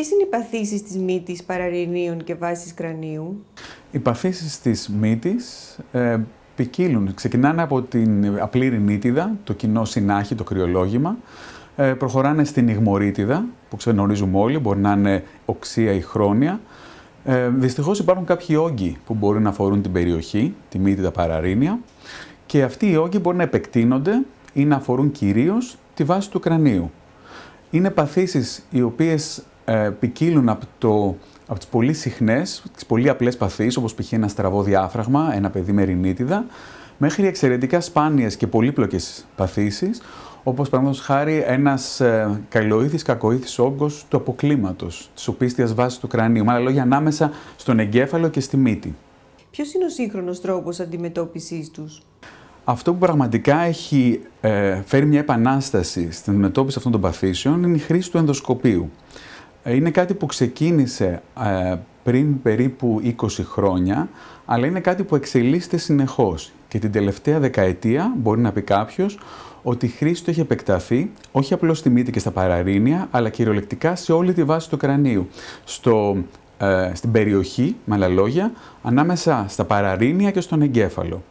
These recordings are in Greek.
Ποιες είναι οι παθήσεις της μύτης παραρρινίων και βάσης κρανίου? Οι παθήσεις της μύτης ε, ποικίλουν. Ξεκινάνε από την απλή ρινίτιδα, το κοινό συνάχη, το κρυολόγημα. Ε, προχωράνε στην υγμορίτιδα, που ξενορίζουμε όλοι, μπορεί να είναι οξία ή χρόνια. Ε, Δυστυχώς υπάρχουν κάποιοι όγκοι που μπορεί να αφορούν την περιοχή, τη μύτη, τα παραρρίνια. Και αυτοί οι όγκοι μπορεί να επεκτείνονται ή να αφορούν κυρίως τη βάση του κρανίου. Είναι παθήσεις οι οποίες ε, από, το, από τις πολύ συχνές, τις πολύ απλές παθήσεις, όπως π.χ. ένα στραβό διάφραγμα, ένα παιδί με ρινίτιδα, μέχρι εξαιρετικά σπάνιες και πολύπλοκες παθήσεις, όπως παραδείγματος χάρη ένας ε, καλοήθης, κακοήθης όγκος του αποκλίματος, της οπίστιας βάσης του κρανίου, με άλλα λόγια ανάμεσα στον εγκέφαλο και στη μύτη. Ποιος είναι ο σύγχρονος τρόπος αντιμετώπισης τους, Αυτό που πραγματικά έχει ε, φέρει μια επανάσταση στην αντιμετώπιση αυτών των παθήσεων είναι η χρήση του ενδοσκοπίου. Ε, είναι κάτι που ξεκίνησε ε, πριν περίπου 20 χρόνια, αλλά είναι κάτι που εξελίσσεται συνεχώς. Και την τελευταία δεκαετία μπορεί να πει κάποιος ότι η χρήση του έχει επεκταθεί όχι απλώς στη μύτη και στα παραρίνια, αλλά κυριολεκτικά σε όλη τη βάση του κρανίου. Στο, ε, στην περιοχή, με άλλα λόγια, ανάμεσα στα παραρίνια και στον εγκέφαλο.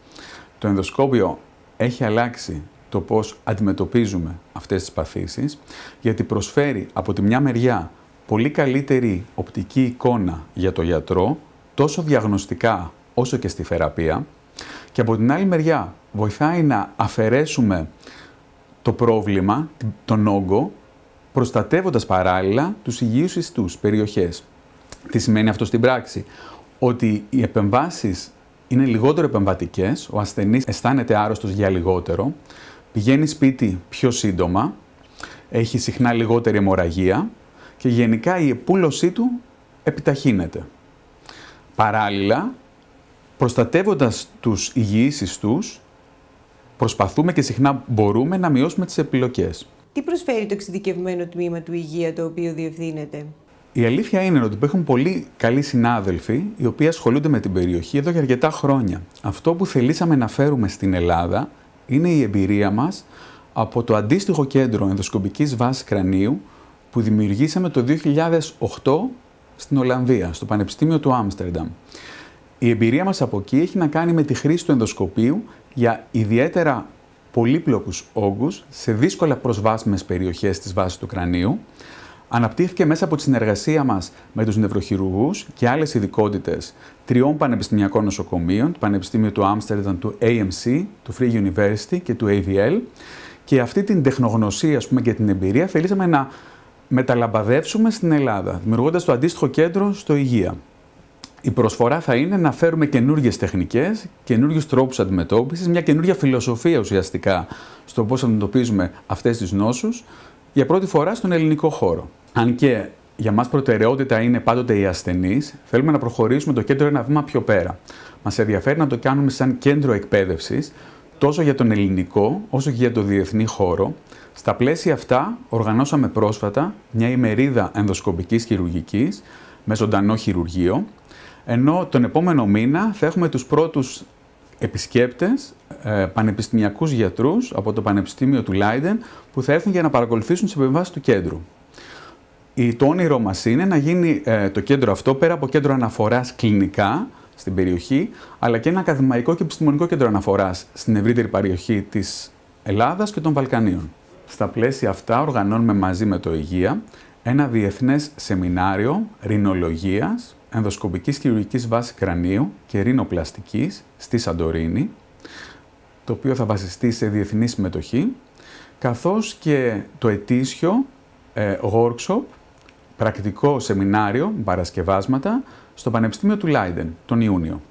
Το ενδοσκόπιο έχει αλλάξει το πώς αντιμετωπίζουμε αυτές τις παθήσεις, γιατί προσφέρει από τη μια μεριά πολύ καλύτερη οπτική εικόνα για το γιατρό, τόσο διαγνωστικά όσο και στη θεραπεία. Και από την άλλη μεριά βοηθάει να αφαιρέσουμε το πρόβλημα, τον όγκο, προστατεύοντας παράλληλα τους υγιείς ιστούς, περιοχές. Τι σημαίνει αυτό στην πράξη. Ότι οι επεμβάσεις είναι λιγότερο επεμβατικές, ο ασθενής αισθάνεται άρρωστος για λιγότερο, πηγαίνει σπίτι πιο σύντομα, έχει συχνά λιγότερη αιμορραγία και γενικά η επούλωσή του επιταχύνεται. Παράλληλα, προστατεύοντας τους υγιείς τους, προσπαθούμε και συχνά μπορούμε να μειώσουμε τις επιλογές. Τι προσφέρει το εξειδικευμένο τμήμα του Υγεία το οποίο διευθύνεται. Η αλήθεια είναι ότι υπάρχουν πολλοί καλοί συνάδελφοι οι οποίοι ασχολούνται με την περιοχή εδώ για αρκετά χρόνια. Αυτό που θελήσαμε να φέρουμε στην Ελλάδα είναι η εμπειρία μας από το αντίστοιχο κέντρο ενδοσκοπικής βάσης κρανίου που δημιουργήσαμε το 2008 στην Ολλανδία, στο Πανεπιστήμιο του Άμστερνταμ. Η εμπειρία μας από εκεί έχει να κάνει με τη χρήση του ενδοσκοπίου για ιδιαίτερα πολύπλοκους όγκους σε δύσκολα προσβάσιμες περιοχές της βάσης του κρανίου. Αναπτύχθηκε μέσα από τη συνεργασία μας με τους νευροχειρουργούς και άλλες ειδικότητες τριών πανεπιστημιακών νοσοκομείων, του Πανεπιστήμιου του Άμστερνταμ, του AMC, του Free University και του AVL. Και αυτή την τεχνογνωσία ας πούμε, και την εμπειρία θελήσαμε να μεταλαμπαδεύσουμε στην Ελλάδα, δημιουργώντας το αντίστοιχο κέντρο στο Υγεία. Η προσφορά θα είναι να φέρουμε καινούργιες τεχνικές, καινούργιους τρόπους αντιμετώπισης, μια καινούργια φιλοσοφία ουσιαστικά στο πώς αντιμετωπίζουμε αυτές τις νόσους για πρώτη φορά στον ελληνικό χώρο. Αν και για μας προτεραιότητα είναι πάντοτε οι ασθενείς, θέλουμε να προχωρήσουμε το κέντρο ένα βήμα πιο πέρα. Μας ενδιαφέρει να το κάνουμε σαν κέντρο εκπαίδευσης τόσο για τον ελληνικό όσο και για τον διεθνή χώρο, στα πλαίσια αυτά, οργανώσαμε πρόσφατα μια ημερίδα ενδοσκοπικής χειρουργικής με ζωντανό χειρουργείο, ενώ τον επόμενο μήνα θα έχουμε τους πρώτους επισκέπτες, ε, πανεπιστημιακούς γιατρούς από το Πανεπιστήμιο του Λάιντεν, που θα έρθουν για να παρακολουθήσουν τις επεμβάσεις του κέντρου. Το όνειρό μας είναι να γίνει ε, το κέντρο αυτό πέρα από κέντρο αναφοράς κλινικά, στην περιοχή, αλλά και ένα ακαδημαϊκό και επιστημονικό κέντρο αναφοράς στην ευρύτερη περιοχή της Ελλάδας και των Βαλκανίων. Στα πλαίσια αυτά οργανώνουμε μαζί με το Υγεία ένα διεθνές σεμινάριο ρινολογίας, ενδοσκοπικής χειρουργικής βάσης κρανίου και ρινοπλαστικής στη Σαντορίνη, το οποίο θα βασιστεί σε διεθνή συμμετοχή, καθώς και το ετήσιο ε, workshop, πρακτικό σεμινάριο, παρασκευάσματα, στο Πανεπιστήμιο του Λάιντεν τον Ιούνιο.